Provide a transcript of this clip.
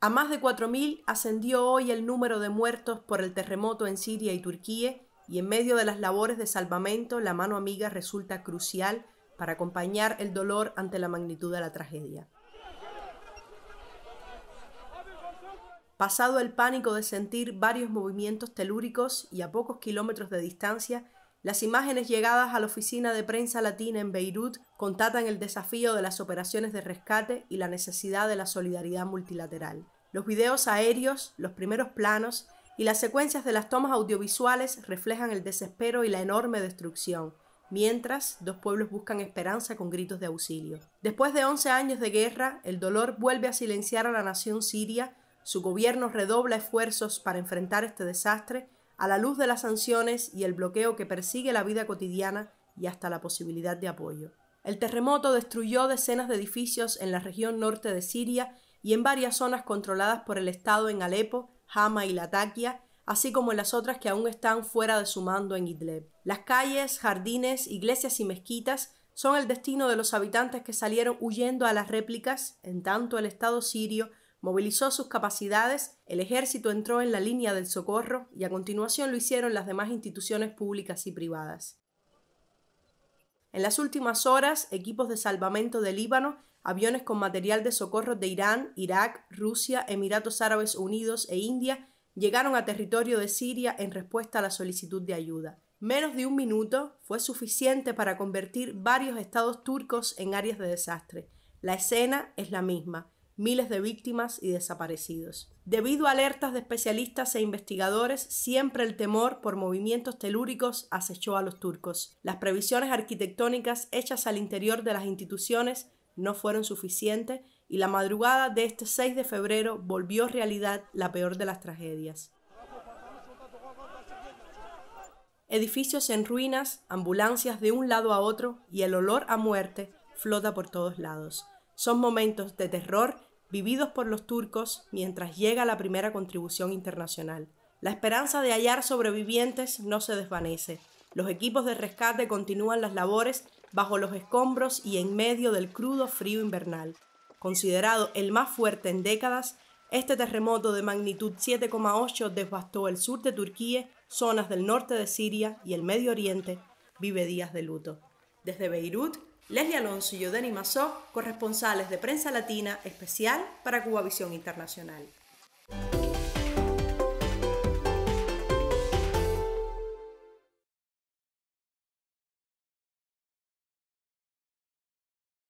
A más de 4.000 ascendió hoy el número de muertos por el terremoto en Siria y Turquía y en medio de las labores de salvamento la mano amiga resulta crucial para acompañar el dolor ante la magnitud de la tragedia. Pasado el pánico de sentir varios movimientos telúricos y a pocos kilómetros de distancia, las imágenes llegadas a la oficina de prensa latina en Beirut contatan el desafío de las operaciones de rescate y la necesidad de la solidaridad multilateral. Los videos aéreos, los primeros planos y las secuencias de las tomas audiovisuales reflejan el desespero y la enorme destrucción, mientras dos pueblos buscan esperanza con gritos de auxilio. Después de 11 años de guerra, el dolor vuelve a silenciar a la nación siria, su gobierno redobla esfuerzos para enfrentar este desastre a la luz de las sanciones y el bloqueo que persigue la vida cotidiana y hasta la posibilidad de apoyo. El terremoto destruyó decenas de edificios en la región norte de Siria y en varias zonas controladas por el Estado en Alepo, Hama y Latakia, así como en las otras que aún están fuera de su mando en Idleb. Las calles, jardines, iglesias y mezquitas son el destino de los habitantes que salieron huyendo a las réplicas, en tanto el Estado sirio Movilizó sus capacidades, el ejército entró en la línea del socorro y a continuación lo hicieron las demás instituciones públicas y privadas. En las últimas horas, equipos de salvamento de Líbano, aviones con material de socorro de Irán, Irak, Rusia, Emiratos Árabes Unidos e India llegaron a territorio de Siria en respuesta a la solicitud de ayuda. Menos de un minuto fue suficiente para convertir varios estados turcos en áreas de desastre. La escena es la misma miles de víctimas y desaparecidos. Debido a alertas de especialistas e investigadores, siempre el temor por movimientos telúricos acechó a los turcos. Las previsiones arquitectónicas hechas al interior de las instituciones no fueron suficientes y la madrugada de este 6 de febrero volvió realidad la peor de las tragedias. Edificios en ruinas, ambulancias de un lado a otro y el olor a muerte flota por todos lados son momentos de terror vividos por los turcos mientras llega la primera contribución internacional. La esperanza de hallar sobrevivientes no se desvanece. Los equipos de rescate continúan las labores bajo los escombros y en medio del crudo frío invernal. Considerado el más fuerte en décadas, este terremoto de magnitud 7,8 devastó el sur de Turquía, zonas del norte de Siria y el Medio Oriente. Vive días de luto. Desde Beirut, Leslie Alonso y Yodeni Mazó, corresponsales de Prensa Latina, especial para Cubavisión Internacional.